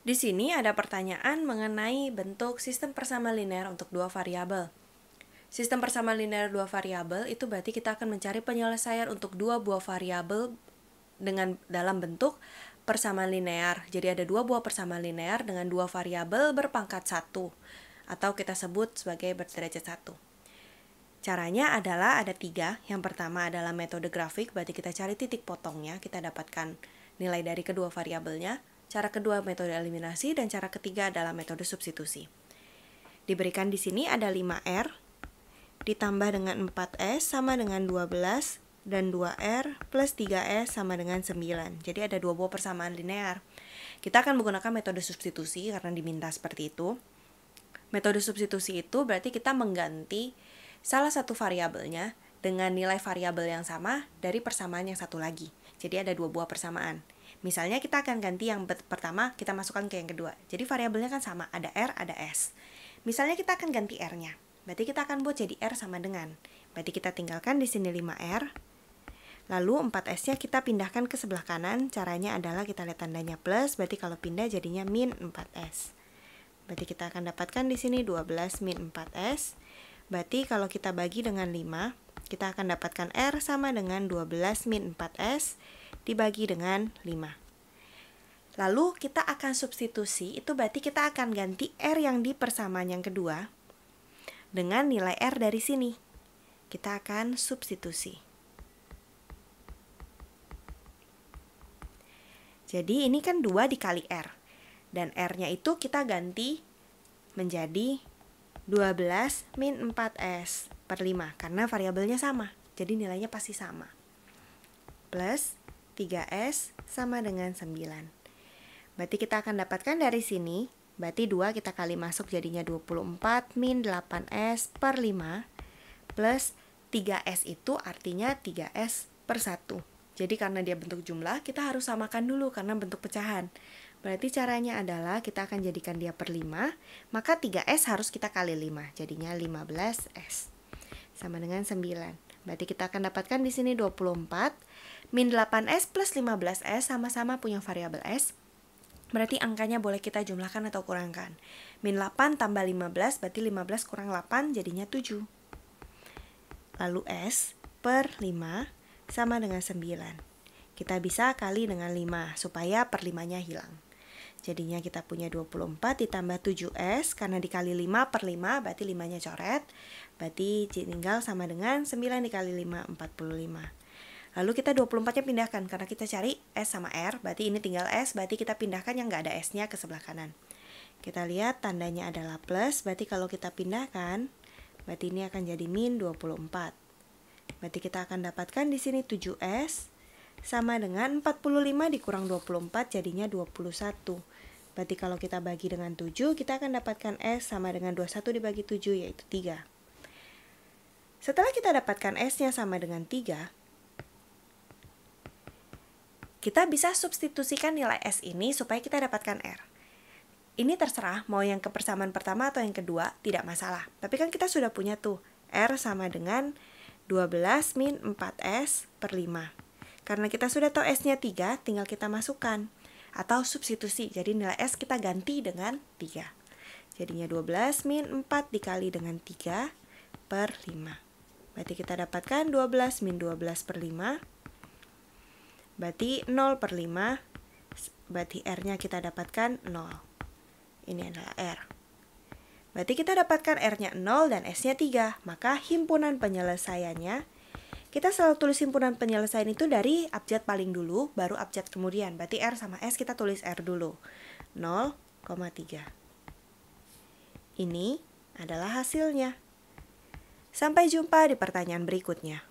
Di sini ada pertanyaan mengenai bentuk sistem persamaan linear untuk dua variabel. Sistem persamaan linear dua variabel itu berarti kita akan mencari penyelesaian untuk dua buah variabel dengan dalam bentuk persamaan linear. Jadi ada dua buah persamaan linear dengan dua variabel berpangkat satu atau kita sebut sebagai berderajat satu. Caranya adalah ada tiga. Yang pertama adalah metode grafik, berarti kita cari titik potongnya, kita dapatkan nilai dari kedua variabelnya. Cara kedua metode eliminasi dan cara ketiga adalah metode substitusi. Diberikan di sini ada 5R ditambah dengan 4S sama dengan 12 dan 2R plus 3S sama dengan 9. Jadi ada dua buah persamaan linear. Kita akan menggunakan metode substitusi karena diminta seperti itu. Metode substitusi itu berarti kita mengganti salah satu variabelnya dengan nilai variabel yang sama dari persamaan yang satu lagi. Jadi ada dua buah persamaan. Misalnya kita akan ganti yang pertama kita masukkan ke yang kedua. Jadi variabelnya kan sama, ada R, ada S. Misalnya kita akan ganti R-nya. Berarti kita akan buat jadi R sama dengan. Berarti kita tinggalkan di sini 5R. Lalu 4S-nya kita pindahkan ke sebelah kanan. Caranya adalah kita lihat tandanya plus, berarti kalau pindah jadinya min 4S. Berarti kita akan dapatkan di sini 12 min 4S. Berarti kalau kita bagi dengan 5, kita akan dapatkan R sama dengan 12 min 4S dibagi dengan 5. Lalu kita akan substitusi, itu berarti kita akan ganti R yang di persamaan yang kedua dengan nilai R dari sini. Kita akan substitusi. Jadi ini kan 2 dikali R. Dan R-nya itu kita ganti menjadi 12 min 4S per 5. Karena variabelnya sama. Jadi nilainya pasti sama. Plus 3S sama dengan 9. Berarti kita akan dapatkan dari sini, berarti 2 kita kali masuk jadinya 24 min 8S per 5 plus 3S itu artinya 3S per 1. Jadi karena dia bentuk jumlah, kita harus samakan dulu karena bentuk pecahan. Berarti caranya adalah kita akan jadikan dia per 5, maka 3S harus kita kali 5, jadinya 15S. Sama dengan 9. Berarti kita akan dapatkan di sini 24. Min 8S plus 15S sama-sama punya variabel S. Berarti angkanya boleh kita jumlahkan atau kurangkan. Min 8 tambah 15 berarti 15 kurang 8 jadinya 7. Lalu S per 5 sama dengan 9. Kita bisa kali dengan 5 supaya per 5-nya hilang. Jadinya kita punya 24 ditambah 7S karena dikali 5 per 5 berarti 5-nya coret. Berarti tinggal sama dengan 9 dikali 5 45. Lalu kita 24-nya pindahkan karena kita cari S sama R. Berarti ini tinggal S berarti kita pindahkan yang nggak ada S-nya ke sebelah kanan. Kita lihat tandanya adalah plus berarti kalau kita pindahkan berarti ini akan jadi min 24. Berarti kita akan dapatkan di sini 7S sama dengan 45 dikurang 24 jadinya 21. Berarti kalau kita bagi dengan 7, kita akan dapatkan S sama dengan 21 dibagi 7, yaitu 3. Setelah kita dapatkan S-nya sama dengan 3, kita bisa substitusikan nilai S ini supaya kita dapatkan R. Ini terserah mau yang kepersamaan pertama atau yang kedua, tidak masalah. Tapi kan kita sudah punya tuh, R sama dengan 12 min 4S per 5. Karena kita sudah tahu S-nya 3, tinggal kita masukkan. Atau substitusi, jadi nilai S kita ganti dengan 3. Jadinya 12 min 4 dikali dengan 3 per 5. Berarti kita dapatkan 12 min 12 per 5. Berarti 0 per 5. Berarti R-nya kita dapatkan 0. Ini adalah R. Berarti kita dapatkan R-nya 0 dan S-nya 3, maka himpunan penyelesaiannya adalah kita selalu tulis himpunan penyelesaian itu dari abjad paling dulu, baru abjad kemudian. Berarti R sama S kita tulis R dulu. 0,3. Ini adalah hasilnya. Sampai jumpa di pertanyaan berikutnya.